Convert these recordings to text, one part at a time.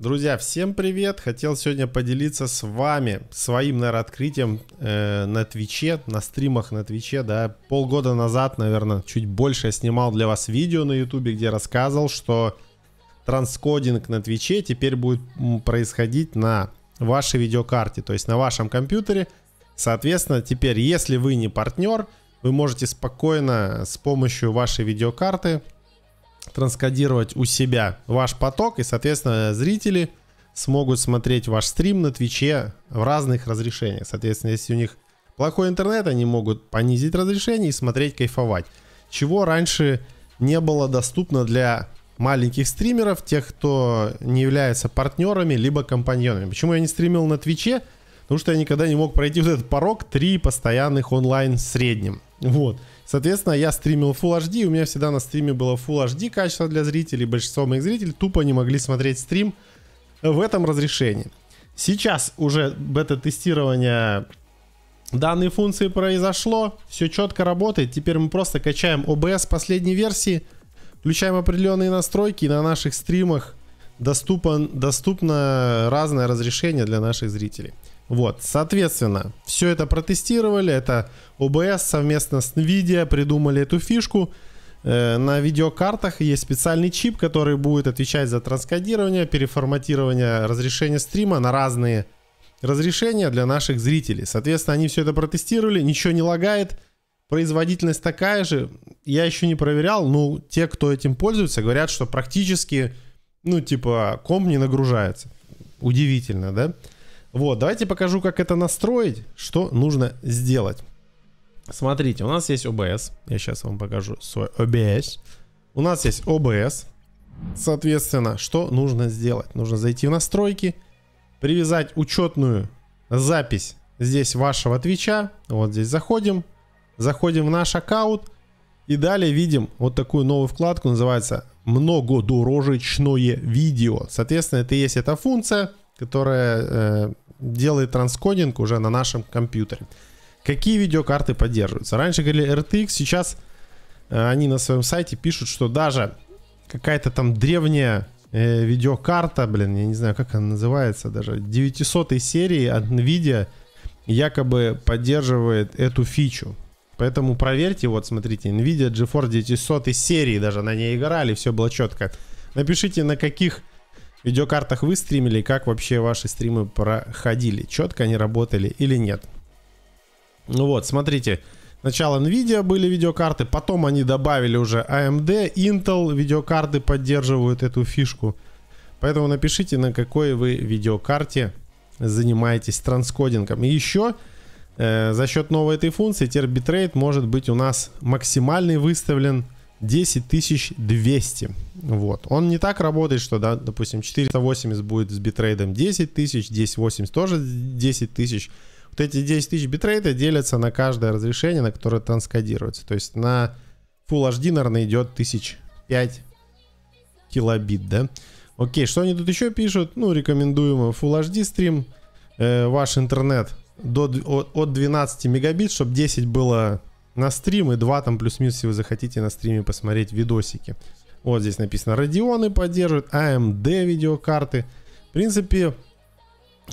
Друзья, всем привет! Хотел сегодня поделиться с вами своим, наверное, открытием э, на Твиче, на стримах на Твиче, да. Полгода назад, наверное, чуть больше я снимал для вас видео на Ютубе, где рассказывал, что транскодинг на Твиче теперь будет происходить на вашей видеокарте, то есть на вашем компьютере. Соответственно, теперь, если вы не партнер, вы можете спокойно с помощью вашей видеокарты транскодировать у себя ваш поток, и, соответственно, зрители смогут смотреть ваш стрим на Твиче в разных разрешениях. Соответственно, если у них плохой интернет, они могут понизить разрешение и смотреть, кайфовать. Чего раньше не было доступно для маленьких стримеров, тех, кто не является партнерами, либо компаньонами. Почему я не стримил на Твиче? Потому что я никогда не мог пройти вот этот порог 3 постоянных онлайн в среднем. Вот. Соответственно, я стримил Full HD, у меня всегда на стриме было Full HD качество для зрителей, большинство моих зрителей тупо не могли смотреть стрим в этом разрешении. Сейчас уже бета-тестирование данной функции произошло, все четко работает, теперь мы просто качаем OBS последней версии, включаем определенные настройки, и на наших стримах доступен, доступно разное разрешение для наших зрителей. Вот, соответственно, все это протестировали, это OBS совместно с NVIDIA придумали эту фишку. Э, на видеокартах есть специальный чип, который будет отвечать за транскодирование, переформатирование разрешения стрима на разные разрешения для наших зрителей. Соответственно, они все это протестировали, ничего не лагает, производительность такая же. Я еще не проверял, но те, кто этим пользуется, говорят, что практически, ну, типа, комп не нагружается. Удивительно, да? Вот, давайте покажу, как это настроить, что нужно сделать. Смотрите, у нас есть OBS. Я сейчас вам покажу свой OBS. У нас есть OBS. Соответственно, что нужно сделать? Нужно зайти в настройки, привязать учетную запись здесь вашего твича. Вот здесь заходим. Заходим в наш аккаунт. И далее видим вот такую новую вкладку, называется «Многодорожечное видео». Соответственно, это есть эта функция, которая э, делает транскодинг уже на нашем компьютере. Какие видеокарты поддерживаются? Раньше говорили RTX, сейчас э, они на своем сайте пишут, что даже какая-то там древняя э, видеокарта, блин, я не знаю, как она называется, даже 900 серии от NVIDIA якобы поддерживает эту фичу. Поэтому проверьте, вот смотрите, NVIDIA GeForce 900 серии, даже на ней играли, все было четко. Напишите, на каких видеокартах вы стримили, как вообще ваши стримы проходили? Четко они работали или нет? Ну вот, смотрите. Сначала Nvidia были видеокарты, потом они добавили уже AMD, Intel видеокарты поддерживают эту фишку. Поэтому напишите, на какой вы видеокарте занимаетесь транскодингом. И еще э, за счет новой этой функции теперь битрейт может быть у нас максимальный выставлен 10200. Вот. Он не так работает, что, да, допустим, 480 будет с битрейдом 10 тысяч, 1080 тоже 10 тысяч. Вот эти 10 тысяч битрейта делятся на каждое разрешение, на которое транскодируется. То есть на Full HD, наверное, идет 1005 килобит, да? Окей, что они тут еще пишут? Ну, рекомендуемо Full HD стрим, э, ваш интернет до, от, от 12 мегабит, чтобы 10 было на стрим и 2 там плюс-минус, если вы захотите на стриме посмотреть видосики. Вот здесь написано радионы поддерживают, AMD «А видеокарты. В принципе,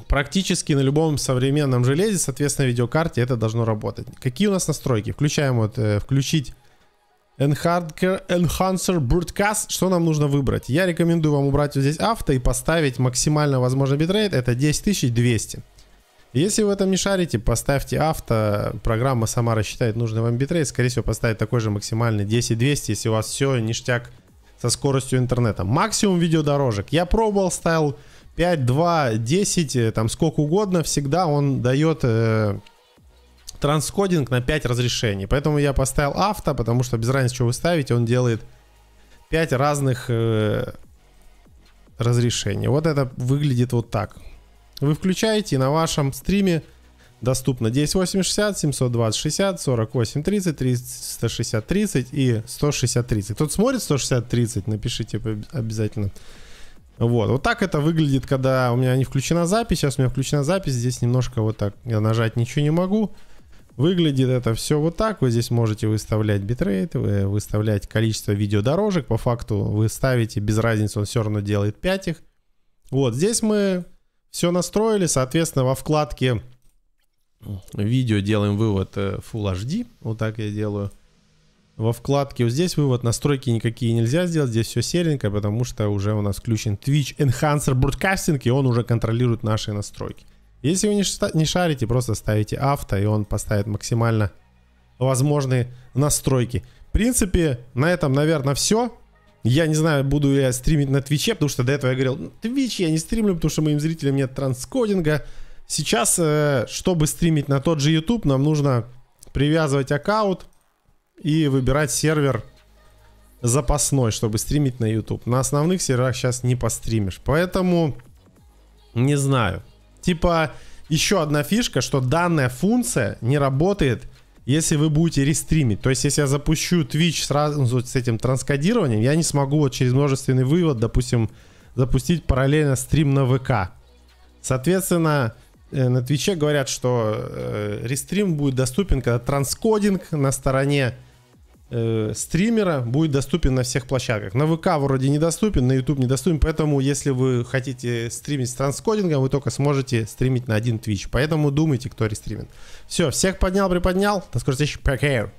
практически на любом современном железе, соответственно, видеокарте это должно работать. Какие у нас настройки? Включаем вот, э, включить Enhancer Broadcast. Что нам нужно выбрать? Я рекомендую вам убрать вот здесь авто и поставить максимально возможный битрейт. Это 10200. Если вы в этом не шарите, поставьте авто. Программа сама рассчитает нужный вам битрейт. Скорее всего, поставит такой же максимальный 10200, если у вас все ништяк со скоростью интернета. Максимум видеодорожек. Я пробовал, ставил 5, 2, 10, там сколько угодно, всегда он дает э, транскодинг на 5 разрешений. Поэтому я поставил авто, потому что без разницы, что вы ставите, он делает 5 разных э, разрешений. Вот это выглядит вот так. Вы включаете, и на вашем стриме доступно 10860, 72060, 4830, 36030 и 16030. Кто-то смотрит 16030, напишите обязательно. Вот. вот так это выглядит, когда у меня не включена запись. А Сейчас у меня включена запись. Здесь немножко вот так. Я нажать ничего не могу. Выглядит это все вот так. Вы здесь можете выставлять битрейт, вы выставлять количество видеодорожек. По факту вы ставите, без разницы, он все равно делает 5 их. Вот, здесь мы все настроили. Соответственно, во вкладке видео делаем вывод э, Full HD. Вот так я делаю. Во вкладке вот здесь вывод настройки никакие нельзя сделать. Здесь все серенько, потому что уже у нас включен Twitch Enhancer Broadcasting, и он уже контролирует наши настройки. Если вы не шарите, просто ставите авто, и он поставит максимально возможные настройки. В принципе, на этом, наверное, все. Я не знаю, буду ли я стримить на Твиче, потому что до этого я говорил, Твич я не стримлю, потому что моим зрителям нет транскодинга. Сейчас, э, чтобы стримить на тот же YouTube, нам нужно привязывать аккаунт и выбирать сервер запасной, чтобы стримить на YouTube. На основных серверах сейчас не постримишь. Поэтому не знаю. Типа еще одна фишка, что данная функция не работает, если вы будете рестримить. То есть если я запущу Twitch сразу с этим транскодированием, я не смогу вот через множественный вывод, допустим, запустить параллельно стрим на ВК. Соответственно, Э, на Твиче говорят, что э, рестрим будет доступен, когда транскодинг на стороне э, стримера будет доступен на всех площадках. На ВК вроде недоступен, на YouTube недоступен, поэтому если вы хотите стримить с транскодингом, вы только сможете стримить на один Твич. Поэтому думайте, кто рестримит. Все, всех поднял, приподнял. До скорых встреч. Пока.